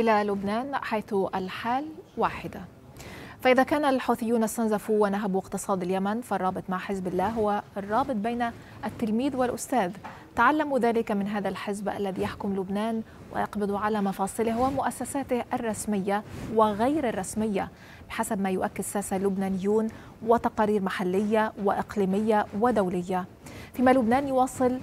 إلى لبنان حيث الحال واحدة فإذا كان الحوثيون استنزفوا ونهبوا اقتصاد اليمن فالرابط مع حزب الله هو الرابط بين التلميذ والأستاذ تعلموا ذلك من هذا الحزب الذي يحكم لبنان ويقبض على مفاصله ومؤسساته الرسمية وغير الرسمية بحسب ما يؤكد ساسة لبنانيون وتقارير محلية وإقليمية ودولية فيما لبنان يواصل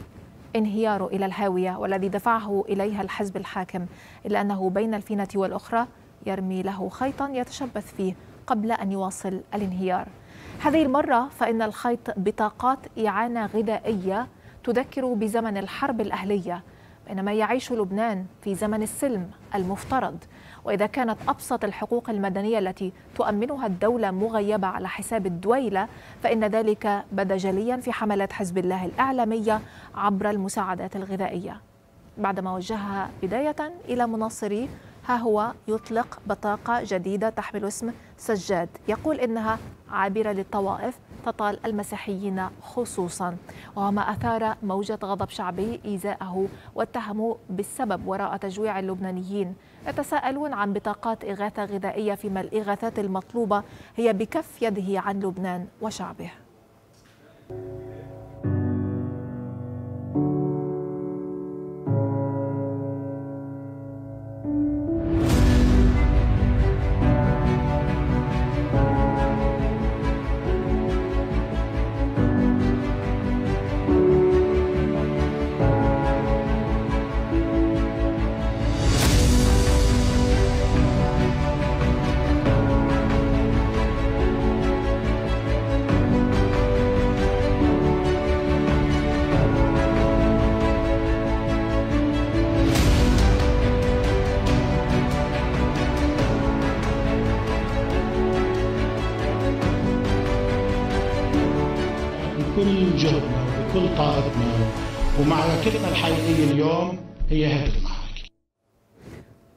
انهياره إلى الهاوية والذي دفعه إليها الحزب الحاكم إلا أنه بين الفينة والأخرى يرمي له خيطا يتشبث فيه قبل أن يواصل الانهيار هذه المرة فإن الخيط بطاقات إعانة غذائية تذكر بزمن الحرب الأهلية بينما يعيش لبنان في زمن السلم المفترض وإذا كانت أبسط الحقوق المدنية التي تؤمنها الدولة مغيبة على حساب الدويلة فإن ذلك بدا جليا في حملات حزب الله الإعلامية عبر المساعدات الغذائية بعدما وجهها بداية إلى مناصريه ها هو يطلق بطاقة جديدة تحمل اسم سجاد يقول إنها عابرة للطوائف تطال المسيحيين خصوصا وما أثار موجة غضب شعبي إيذاءه واتهموا بالسبب وراء تجويع اللبنانيين يتساءلون عن بطاقات إغاثة غذائية فيما الإغاثات المطلوبة هي بكف يده عن لبنان وشعبه بكل جهدنا وبكل طاقتنا ومعركتنا الحقيقية اليوم هي هذه المعركة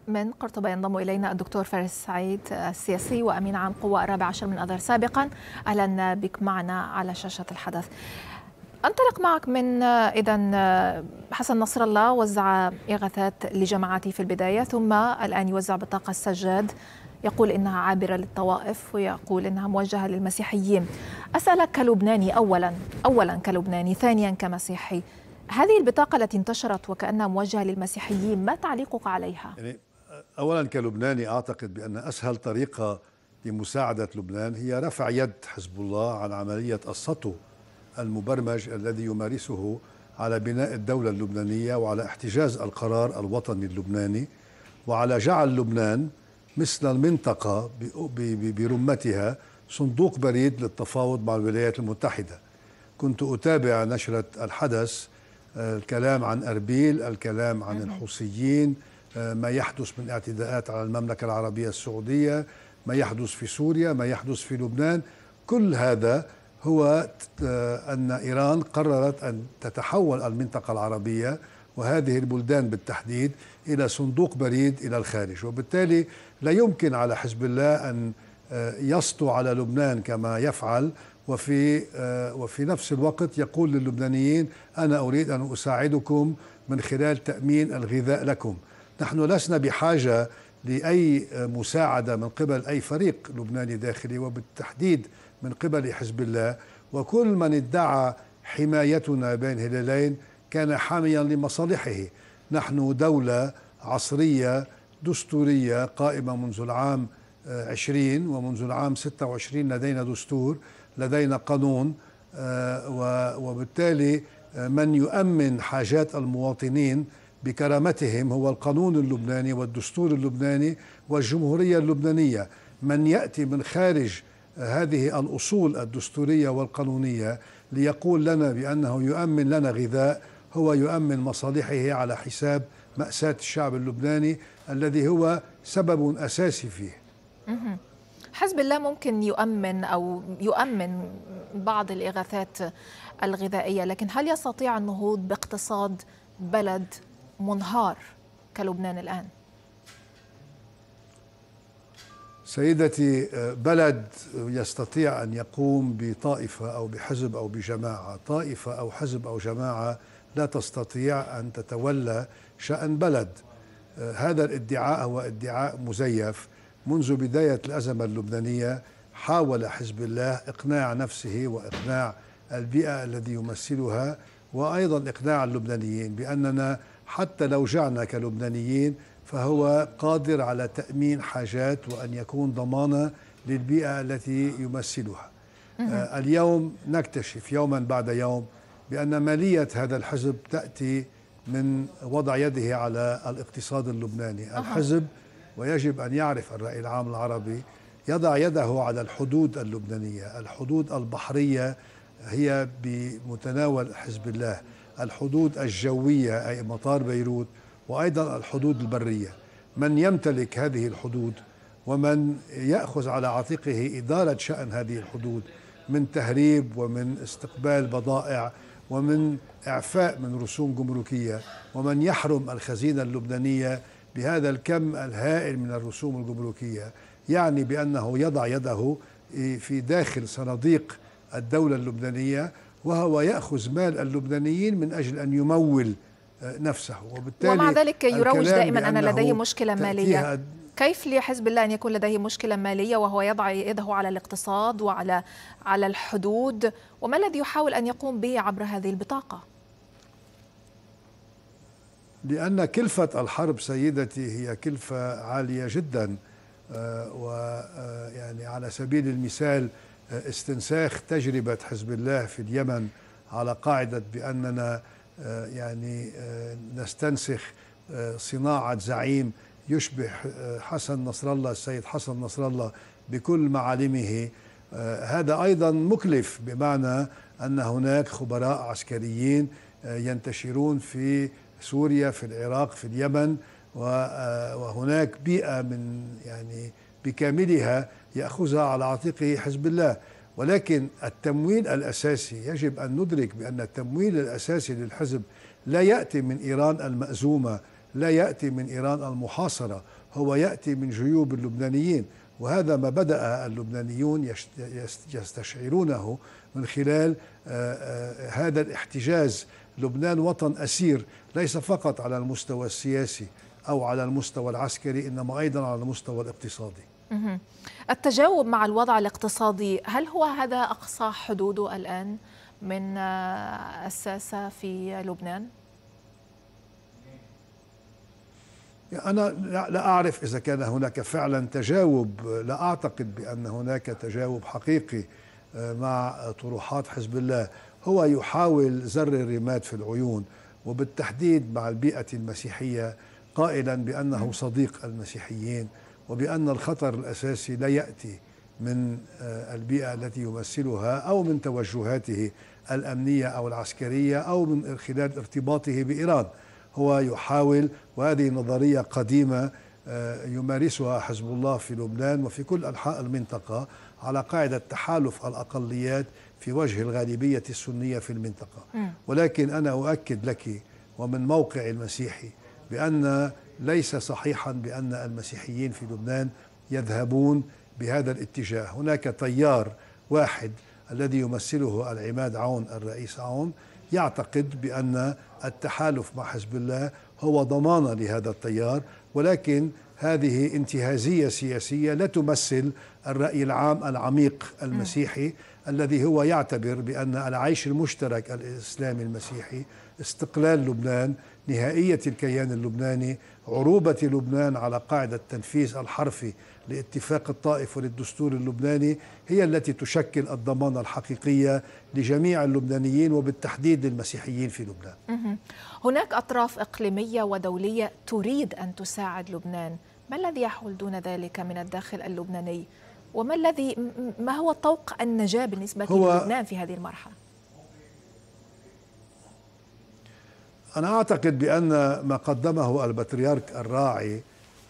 من قرطبة ينضم إلينا الدكتور فارس سعيد السياسي وأمين عام قوى الرابع عشر من أذر سابقا أهلا بك معنا على شاشة الحدث انطلق معك من اذا حسن نصر الله وزع اغاثات لجماعته في البدايه ثم الان يوزع بطاقه السجاد يقول إنها عابرة للطوائف ويقول إنها موجهة للمسيحيين أسألك كلبناني أولا أولا كلبناني ثانيا كمسيحي هذه البطاقة التي انتشرت وكأنها موجهة للمسيحيين ما تعليقك عليها؟ يعني أولا كلبناني أعتقد بأن أسهل طريقة لمساعدة لبنان هي رفع يد حزب الله عن عملية السطو المبرمج الذي يمارسه على بناء الدولة اللبنانية وعلى احتجاز القرار الوطني اللبناني وعلى جعل لبنان مثل المنطقة برمتها صندوق بريد للتفاوض مع الولايات المتحدة كنت أتابع نشرة الحدث آه، الكلام عن أربيل الكلام عن الحوثيين آه، ما يحدث من اعتداءات على المملكة العربية السعودية ما يحدث في سوريا ما يحدث في لبنان كل هذا هو آه، أن إيران قررت أن تتحول المنطقة العربية وهذه البلدان بالتحديد إلى صندوق بريد إلى الخارج وبالتالي لا يمكن على حزب الله أن آه، يسطو على لبنان كما يفعل وفي آه، وفي نفس الوقت يقول للبنانيين انا اريد ان اساعدكم من خلال تامين الغذاء لكم نحن لسنا بحاجه لاي مساعده من قبل اي فريق لبناني داخلي وبالتحديد من قبل حزب الله وكل من ادعى حمايتنا بين هلالين كان حاميا لمصالحه نحن دولة عصرية دستورية قائمة منذ العام 20 آه، ومنذ العام 26 لدينا دستور لدينا قانون آه، وبالتالي آه، من يؤمن حاجات المواطنين بكرامتهم هو القانون اللبناني والدستور اللبناني والجمهورية اللبنانية من يأتي من خارج هذه الأصول الدستورية والقانونية ليقول لنا بأنه يؤمن لنا غذاء هو يؤمن مصالحه على حساب مأساة الشعب اللبناني الذي هو سبب أساسي فيه حزب الله ممكن يؤمن أو يؤمن بعض الإغاثات الغذائية لكن هل يستطيع النهوض باقتصاد بلد منهار كلبنان الآن؟ سيدتي بلد يستطيع أن يقوم بطائفة أو بحزب أو بجماعة طائفة أو حزب أو جماعة لا تستطيع أن تتولى شأن بلد آه، هذا الادعاء هو ادعاء مزيف منذ بداية الأزمة اللبنانية حاول حزب الله إقناع نفسه وإقناع البيئة الذي يمثلها وأيضا إقناع اللبنانيين بأننا حتى لو جعنا كلبنانيين فهو قادر على تأمين حاجات وأن يكون ضمانة للبيئة التي يمثلها آه، اليوم نكتشف يوما بعد يوم بأن مالية هذا الحزب تأتي من وضع يده على الاقتصاد اللبناني الحزب ويجب أن يعرف الرأي العام العربي يضع يده على الحدود اللبنانية الحدود البحرية هي بمتناول حزب الله الحدود الجوية أي مطار بيروت وأيضا الحدود البرية من يمتلك هذه الحدود ومن يأخذ على عاتقه إدارة شأن هذه الحدود من تهريب ومن استقبال بضائع ومن إعفاء من رسوم جمركية ومن يحرم الخزينة اللبنانية بهذا الكم الهائل من الرسوم الجمركية يعني بأنه يضع يده في داخل صناديق الدولة اللبنانية وهو يأخذ مال اللبنانيين من أجل أن يمول آه، نفسه وبالتالي ومع ذلك يروج دائما أنا لدي مشكلة مالية كيف لحزب الله ان يكون لديه مشكله ماليه وهو يضع يده على الاقتصاد وعلى على الحدود وما الذي يحاول ان يقوم به عبر هذه البطاقه؟ لأن كلفة الحرب سيدتي هي كلفة عالية جدا آه، ويعني آه، على سبيل المثال آه، استنساخ تجربة حزب الله في اليمن على قاعدة بأننا يعني نستنسخ صناعة زعيم يشبه آه، حسن نصر الله السيد حسن نصر الله بكل معالمه آه، هذا أيضا مكلف بمعنى أن هناك خبراء عسكريين آه، ينتشرون في سوريا في العراق في اليمن وهناك بيئة من يعني بكاملها يأخذها على عاتقه حزب الله ولكن التمويل الأساسي يجب أن ندرك بأن التمويل الأساسي للحزب لا يأتي من إيران المأزومة لا يأتي من إيران المحاصرة هو يأتي من جيوب اللبنانيين وهذا ما بدأ اللبنانيون يستشعرونه من خلال آه، آه، هذا الاحتجاز لبنان وطن أسير ليس فقط على المستوى السياسي أو على المستوى العسكري إنما أيضا على المستوى الاقتصادي التجاوب مع الوضع الاقتصادي هل هو هذا أقصى حدوده الآن من آه، الساسة في لبنان؟ يعني أنا لا أعرف إذا كان هناك فعلا تجاوب لا أعتقد بأن هناك تجاوب حقيقي آه، مع طروحات حزب الله هو يحاول زر الرماد في العيون وبالتحديد مع البيئة المسيحية قائلا بأنه صديق المسيحيين وبأن الخطر الأساسي لا يأتي من آه، البيئة التي يمثلها أو من توجهاته الأمنية أو العسكرية أو من خلال ارتباطه بإيران هو يحاول وهذه نظرية قديمة آه، يمارسها حزب الله في لبنان وفي كل أنحاء المنطقة على قاعدة تحالف الأقليات في وجه الغالبية السنية في المنطقة ولكن أنا أؤكد لك ومن موقع المسيحي بأن ليس صحيحا بأن المسيحيين في لبنان يذهبون بهذا الاتجاه هناك تيار واحد الذي يمثله العماد عون الرئيس عون يعتقد بأن التحالف مع حزب الله هو ضمانة لهذا التيار ولكن هذه انتهازية سياسية لا تمثل الرأي العام العميق المسيحي م. الذي هو يعتبر بأن العيش المشترك الإسلامي المسيحي استقلال لبنان نهائية الكيان اللبناني عروبة لبنان على قاعدة التنفيذ الحرفي لاتفاق الطائف وللدستور اللبناني هي التي تشكل الضمانة الحقيقية لجميع اللبنانيين وبالتحديد للمسيحيين في لبنان هناك أطراف إقليمية ودولية تريد أن تساعد لبنان ما الذي يحول دون ذلك من الداخل اللبناني وما الذي ما هو طوق النجاة بالنسبة هو للبنان في هذه المرحلة أنا أعتقد بأن ما قدمه البطريرك الراعي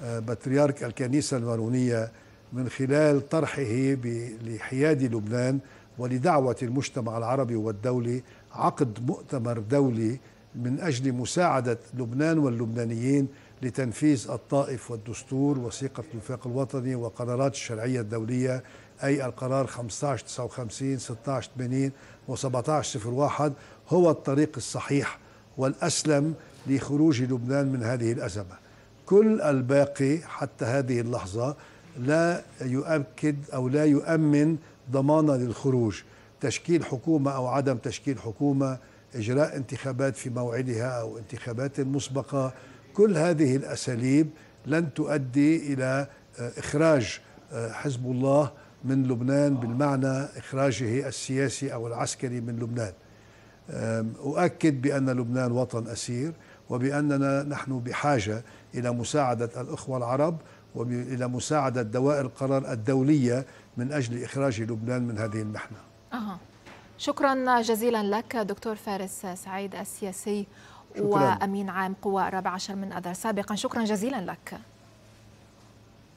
آه، بطريرك الكنيسة المارونية من خلال طرحه لحياد لبنان ولدعوة المجتمع العربي والدولي عقد مؤتمر دولي من أجل مساعدة لبنان واللبنانيين لتنفيذ الطائف والدستور وثيقة الوفاق الوطني وقرارات الشرعية الدولية أي القرار 1559 1680 و1701 هو الطريق الصحيح والأسلم لخروج لبنان من هذه الأزمة كل الباقي حتى هذه اللحظة لا يؤكد أو لا يؤمن ضمانا للخروج تشكيل حكومة أو عدم تشكيل حكومة إجراء انتخابات في موعدها أو انتخابات مسبقة كل هذه الأساليب لن تؤدي إلى آه، إخراج آه، حزب الله من لبنان بالمعنى إخراجه السياسي أو العسكري من لبنان أؤكد بأن لبنان وطن أسير وبأننا نحن بحاجة إلى مساعدة الإخوة العرب وإلى مساعدة دوائر القرار الدولية من أجل إخراج لبنان من هذه المحنة أه. شكرا جزيلا لك دكتور فارس سعيد السياسي شكراً. وأمين عام قوى 14 من أذر سابقا شكرا جزيلا لك